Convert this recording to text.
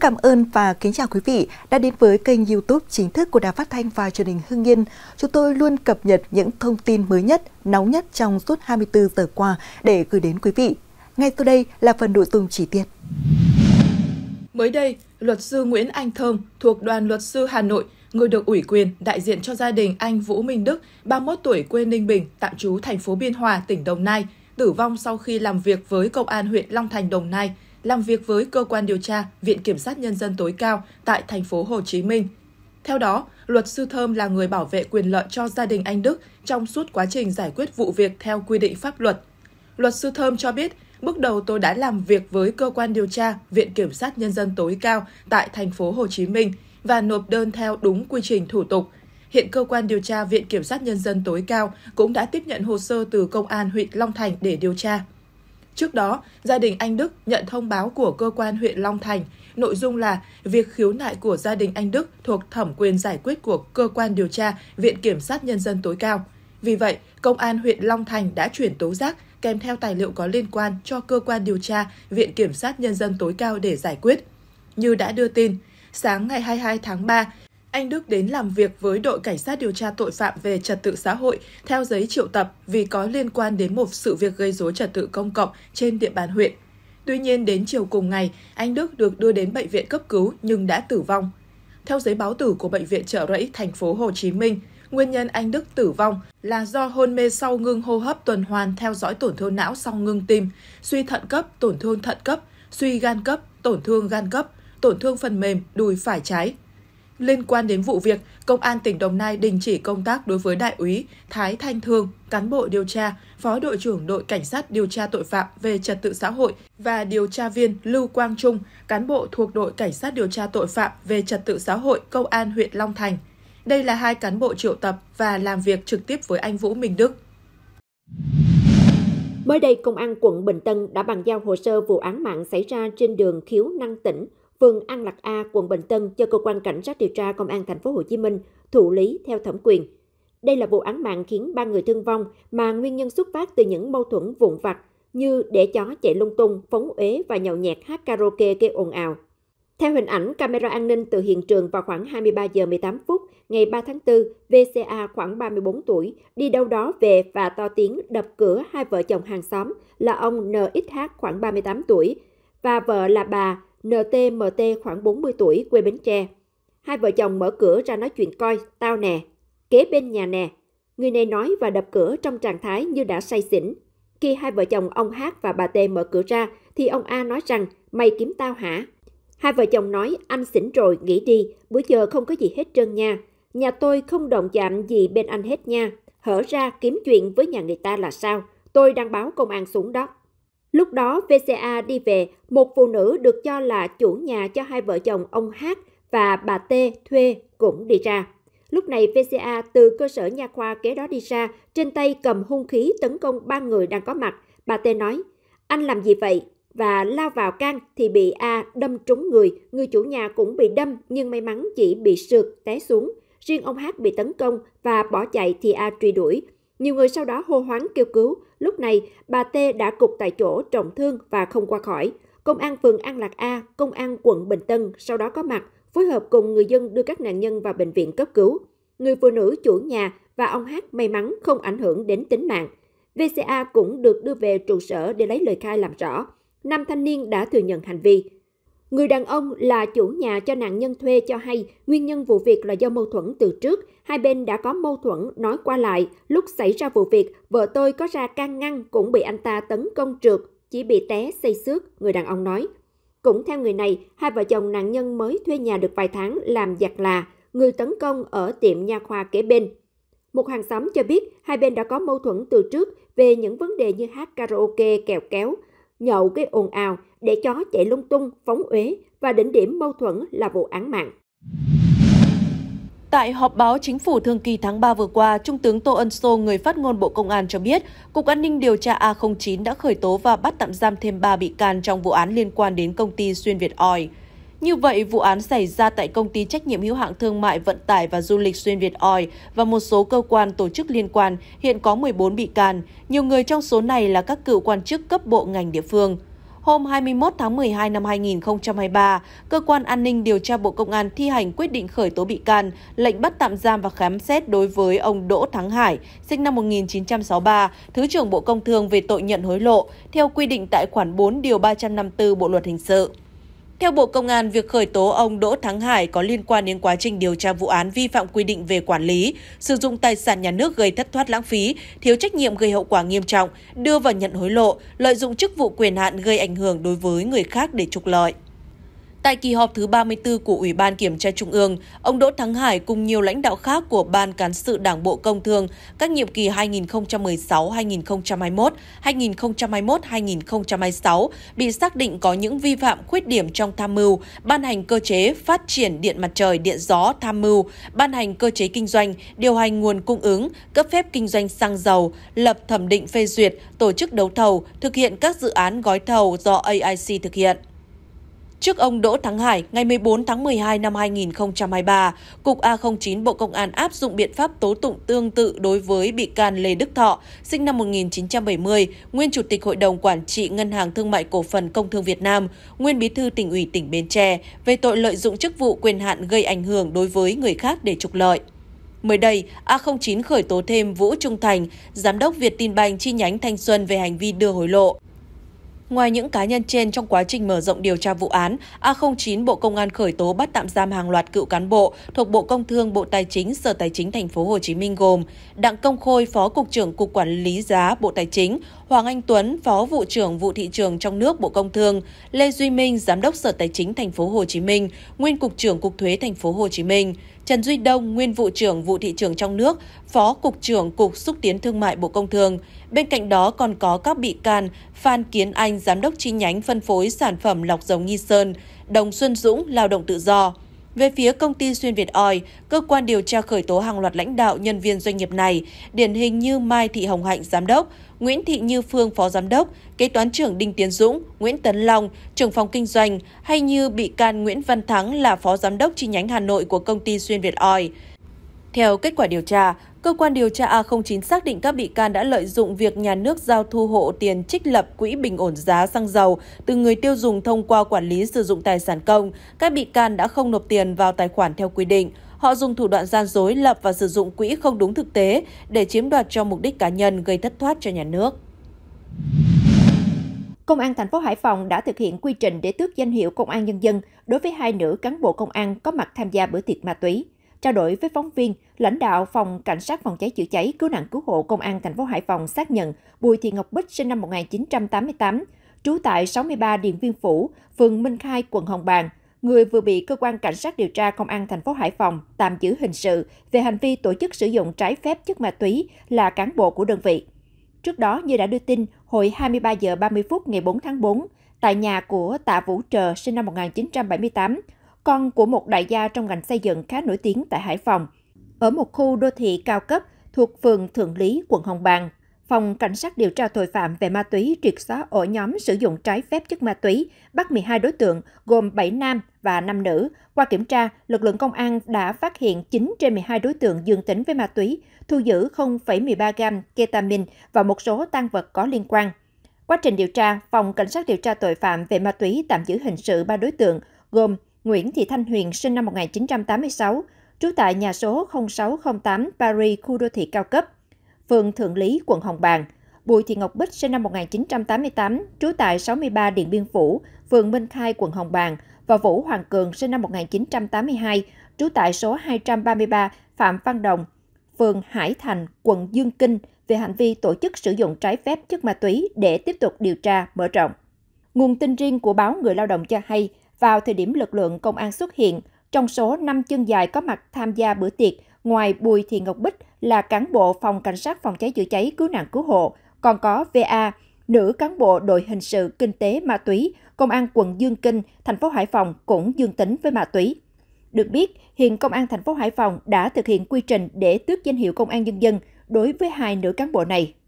cảm ơn và kính chào quý vị đã đến với kênh YouTube chính thức của Đài Phát thanh và Truyền hình Hưng Yên. Chúng tôi luôn cập nhật những thông tin mới nhất, nóng nhất trong suốt 24 giờ qua để gửi đến quý vị. Ngay sau đây là phần nội dung chi tiết. Mới đây, luật sư Nguyễn Anh Thơm thuộc đoàn luật sư Hà Nội, người được ủy quyền đại diện cho gia đình anh Vũ Minh Đức, 31 tuổi quê Ninh Bình, tạm trú thành phố Biên Hòa, tỉnh Đồng Nai, tử vong sau khi làm việc với công an huyện Long Thành Đồng Nai làm việc với cơ quan điều tra Viện Kiểm sát Nhân dân tối cao tại thành phố Hồ Chí Minh. Theo đó, luật sư Thơm là người bảo vệ quyền lợi cho gia đình anh Đức trong suốt quá trình giải quyết vụ việc theo quy định pháp luật. Luật sư Thơm cho biết, bước đầu tôi đã làm việc với cơ quan điều tra Viện Kiểm sát Nhân dân tối cao tại thành phố Hồ Chí Minh và nộp đơn theo đúng quy trình thủ tục. Hiện cơ quan điều tra Viện Kiểm sát Nhân dân tối cao cũng đã tiếp nhận hồ sơ từ Công an huyện Long Thành để điều tra. Trước đó, gia đình anh Đức nhận thông báo của cơ quan huyện Long Thành, nội dung là việc khiếu nại của gia đình anh Đức thuộc thẩm quyền giải quyết của cơ quan điều tra Viện Kiểm sát Nhân dân tối cao. Vì vậy, Công an huyện Long Thành đã chuyển tố giác kèm theo tài liệu có liên quan cho cơ quan điều tra Viện Kiểm sát Nhân dân tối cao để giải quyết. Như đã đưa tin, sáng ngày 22 tháng 3, anh Đức đến làm việc với đội cảnh sát điều tra tội phạm về trật tự xã hội theo giấy triệu tập vì có liên quan đến một sự việc gây rối trật tự công cộng trên địa bàn huyện. Tuy nhiên, đến chiều cùng ngày, anh Đức được đưa đến bệnh viện cấp cứu nhưng đã tử vong. Theo giấy báo tử của bệnh viện Trợ Rẫy, thành phố Hồ Chí Minh, nguyên nhân anh Đức tử vong là do hôn mê sau ngưng hô hấp tuần hoàn theo dõi tổn thương não sau ngưng tim, suy thận cấp, tổn thương thận cấp, suy gan cấp, tổn thương gan cấp, tổn thương phần mềm, đùi phải trái, Liên quan đến vụ việc, Công an tỉnh Đồng Nai đình chỉ công tác đối với Đại úy Thái Thanh Thương, cán bộ điều tra, Phó đội trưởng đội Cảnh sát điều tra tội phạm về trật tự xã hội và điều tra viên Lưu Quang Trung, cán bộ thuộc đội Cảnh sát điều tra tội phạm về trật tự xã hội Công an huyện Long Thành. Đây là hai cán bộ triệu tập và làm việc trực tiếp với anh Vũ Minh Đức. Mới đây, Công an quận Bình Tân đã bàn giao hồ sơ vụ án mạng xảy ra trên đường Khiếu Năng Tỉnh, phường An Lạc A, quận Bình Tân cho cơ quan cảnh sát điều tra công an thành phố Hồ Chí Minh thụ lý theo thẩm quyền. Đây là vụ án mạng khiến ba người thương vong mà nguyên nhân xuất phát từ những mâu thuẫn vụn vặt như để chó chạy lung tung, phóng uế và nhậu nhẹt hát karaoke gây ồn ào. Theo hình ảnh camera an ninh từ hiện trường vào khoảng 23 giờ 18 phút ngày 3 tháng 4, VCA khoảng 34 tuổi đi đâu đó về và to tiếng đập cửa hai vợ chồng hàng xóm là ông NXH khoảng 38 tuổi và vợ là bà NTMT khoảng 40 tuổi, quê Bến Tre. Hai vợ chồng mở cửa ra nói chuyện coi, tao nè, kế bên nhà nè. Người này nói và đập cửa trong trạng thái như đã say xỉn. Khi hai vợ chồng ông Hát và bà T mở cửa ra, thì ông A nói rằng, mày kiếm tao hả? Hai vợ chồng nói, anh xỉn rồi, nghỉ đi, bữa giờ không có gì hết trơn nha. Nhà tôi không động chạm gì bên anh hết nha. Hở ra kiếm chuyện với nhà người ta là sao? Tôi đang báo công an xuống đó. Lúc đó, VCA đi về, một phụ nữ được cho là chủ nhà cho hai vợ chồng ông H và bà T thuê cũng đi ra. Lúc này, VCA từ cơ sở nha khoa kế đó đi ra, trên tay cầm hung khí tấn công ba người đang có mặt. Bà T nói, anh làm gì vậy? Và lao vào can thì bị A đâm trúng người, người chủ nhà cũng bị đâm nhưng may mắn chỉ bị sượt, té xuống. Riêng ông H bị tấn công và bỏ chạy thì A truy đuổi. Nhiều người sau đó hô hoáng kêu cứu. Lúc này, bà T đã cục tại chỗ trọng thương và không qua khỏi. Công an phường An Lạc A, công an quận Bình Tân sau đó có mặt, phối hợp cùng người dân đưa các nạn nhân vào bệnh viện cấp cứu. Người phụ nữ chủ nhà và ông Hát may mắn không ảnh hưởng đến tính mạng. VCA cũng được đưa về trụ sở để lấy lời khai làm rõ. Năm thanh niên đã thừa nhận hành vi. Người đàn ông là chủ nhà cho nạn nhân thuê cho hay nguyên nhân vụ việc là do mâu thuẫn từ trước. Hai bên đã có mâu thuẫn nói qua lại. Lúc xảy ra vụ việc, vợ tôi có ra can ngăn cũng bị anh ta tấn công trượt, chỉ bị té xây xước, người đàn ông nói. Cũng theo người này, hai vợ chồng nạn nhân mới thuê nhà được vài tháng làm giặt là, người tấn công ở tiệm nha khoa kế bên. Một hàng xóm cho biết hai bên đã có mâu thuẫn từ trước về những vấn đề như hát karaoke kèo kéo, nhậu gây ồn ào, để chó chạy lung tung, phóng uế và đỉnh điểm mâu thuẫn là vụ án mạng. Tại họp báo chính phủ thường kỳ tháng 3 vừa qua, Trung tướng Tô Ân Sô, người phát ngôn Bộ Công an cho biết, Cục An ninh điều tra A09 đã khởi tố và bắt tạm giam thêm 3 bị can trong vụ án liên quan đến công ty Xuyên Việt Oil. Như vậy, vụ án xảy ra tại công ty trách nhiệm hữu hạn thương mại vận tải và du lịch xuyên Việt Oil và một số cơ quan tổ chức liên quan hiện có 14 bị can, nhiều người trong số này là các cựu quan chức cấp bộ ngành địa phương hôm 21 tháng 12 năm 2023, Cơ quan An ninh Điều tra Bộ Công an thi hành quyết định khởi tố bị can, lệnh bắt tạm giam và khám xét đối với ông Đỗ Thắng Hải, sinh năm 1963, Thứ trưởng Bộ Công Thương về tội nhận hối lộ, theo quy định tại khoản 4 điều 354 Bộ Luật Hình sự. Theo Bộ Công an, việc khởi tố ông Đỗ Thắng Hải có liên quan đến quá trình điều tra vụ án vi phạm quy định về quản lý, sử dụng tài sản nhà nước gây thất thoát lãng phí, thiếu trách nhiệm gây hậu quả nghiêm trọng, đưa vào nhận hối lộ, lợi dụng chức vụ quyền hạn gây ảnh hưởng đối với người khác để trục lợi. Tại kỳ họp thứ 34 của Ủy ban Kiểm tra Trung ương, ông Đỗ Thắng Hải cùng nhiều lãnh đạo khác của Ban Cán sự Đảng Bộ Công Thương các nhiệm kỳ 2016-2021, 2021-2026 bị xác định có những vi phạm khuyết điểm trong tham mưu, ban hành cơ chế phát triển điện mặt trời, điện gió tham mưu, ban hành cơ chế kinh doanh, điều hành nguồn cung ứng, cấp phép kinh doanh xăng dầu, lập thẩm định phê duyệt, tổ chức đấu thầu, thực hiện các dự án gói thầu do AIC thực hiện. Trước ông Đỗ Thắng Hải, ngày 14 tháng 12 năm 2023, Cục A09 Bộ Công an áp dụng biện pháp tố tụng tương tự đối với bị can Lê Đức Thọ, sinh năm 1970, nguyên Chủ tịch Hội đồng Quản trị Ngân hàng Thương mại Cổ phần Công thương Việt Nam, nguyên Bí thư tỉnh ủy tỉnh Bến Tre về tội lợi dụng chức vụ quyền hạn gây ảnh hưởng đối với người khác để trục lợi. Mới đây, A09 khởi tố thêm Vũ Trung Thành, giám đốc Việt Tin Banh chi nhánh Thanh Xuân về hành vi đưa hối lộ. Ngoài những cá nhân trên, trong quá trình mở rộng điều tra vụ án, A09 Bộ Công an khởi tố bắt tạm giam hàng loạt cựu cán bộ thuộc Bộ Công Thương, Bộ Tài chính, Sở Tài chính Thành phố Hồ Chí Minh gồm Đặng Công Khôi, Phó Cục trưởng Cục Quản lý giá Bộ Tài chính, Hoàng Anh Tuấn, Phó vụ trưởng vụ thị trường trong nước Bộ Công Thương, Lê Duy Minh, Giám đốc Sở Tài chính Thành phố Hồ Chí Minh, nguyên cục trưởng Cục Thuế Thành phố Hồ Chí Minh, Trần Duy Đông, nguyên vụ trưởng vụ thị trường trong nước, Phó cục trưởng Cục xúc tiến thương mại Bộ Công Thương. Bên cạnh đó còn có các bị can Phan Kiến Anh, Giám đốc chi nhánh phân phối sản phẩm lọc dầu Nghi Sơn, Đồng Xuân Dũng, lao động tự do. Về phía công ty Xuyên Việt Oi, cơ quan điều tra khởi tố hàng loạt lãnh đạo nhân viên doanh nghiệp này, điển hình như Mai Thị Hồng Hạnh giám đốc, Nguyễn Thị Như Phương phó giám đốc, kế toán trưởng Đinh Tiến Dũng, Nguyễn Tấn Long trưởng phòng kinh doanh hay như bị can Nguyễn Văn Thắng là phó giám đốc chi nhánh Hà Nội của công ty Xuyên Việt Oi. Theo kết quả điều tra, Cơ quan điều tra A09 xác định các bị can đã lợi dụng việc nhà nước giao thu hộ tiền trích lập quỹ bình ổn giá xăng dầu từ người tiêu dùng thông qua quản lý sử dụng tài sản công. Các bị can đã không nộp tiền vào tài khoản theo quy định. Họ dùng thủ đoạn gian dối lập và sử dụng quỹ không đúng thực tế để chiếm đoạt cho mục đích cá nhân gây thất thoát cho nhà nước. Công an thành phố Hải Phòng đã thực hiện quy trình để tước danh hiệu Công an Nhân dân đối với hai nữ cán bộ công an có mặt tham gia bữa tiệc ma túy. Trao đổi với phóng viên, lãnh đạo phòng cảnh sát phòng cháy chữa cháy cứu nạn cứu hộ công an thành phố Hải Phòng xác nhận Bùi Thị Ngọc Bích sinh năm 1988, trú tại 63 Điện Viên Phủ, phường Minh Khai, quận Hồng Bàng, người vừa bị cơ quan cảnh sát điều tra công an thành phố Hải Phòng tạm giữ hình sự về hành vi tổ chức sử dụng trái phép chất ma túy là cán bộ của đơn vị. Trước đó như đã đưa tin, hồi 23 giờ 30 phút ngày 4 tháng 4, tại nhà của Tạ Vũ Trờ sinh năm 1978, con của một đại gia trong ngành xây dựng khá nổi tiếng tại Hải Phòng. Ở một khu đô thị cao cấp thuộc phường Thượng Lý, quận Hồng Bàng, Phòng Cảnh sát điều tra tội phạm về ma túy triệt xóa ổ nhóm sử dụng trái phép chất ma túy, bắt 12 đối tượng gồm 7 nam và 5 nữ. Qua kiểm tra, lực lượng công an đã phát hiện 9 trên 12 đối tượng dương tính với ma túy, thu giữ 0,13 gam ketamine và một số tăng vật có liên quan. Quá trình điều tra, Phòng Cảnh sát điều tra tội phạm về ma túy tạm giữ hình sự 3 đối tượng gồm Nguyễn Thị Thanh Huyền sinh năm 1986, trú tại nhà số 0608 Paris, khu đô thị cao cấp, phường Thượng Lý, quận Hồng Bàng. Bùi Thị Ngọc Bích sinh năm 1988, trú tại 63 Điện Biên Phủ, phường Minh Khai, quận Hồng Bàng và Vũ Hoàng Cường sinh năm 1982, trú tại số 233 Phạm Văn Đồng, phường Hải Thành, quận Dương Kinh về hành vi tổ chức sử dụng trái phép chất ma túy để tiếp tục điều tra mở rộng. Nguồn tin riêng của báo Người Lao động cho hay, vào thời điểm lực lượng công an xuất hiện, trong số 5 chân dài có mặt tham gia bữa tiệc, ngoài Bùi Thị Ngọc Bích là cán bộ phòng cảnh sát phòng cháy chữa cháy cứu nạn cứu hộ, còn có VA, nữ cán bộ đội hình sự kinh tế ma túy, công an quận Dương Kinh, thành phố Hải Phòng cũng dương tính với ma túy. Được biết, hiện công an thành phố Hải Phòng đã thực hiện quy trình để tước danh hiệu công an nhân dân đối với hai nữ cán bộ này.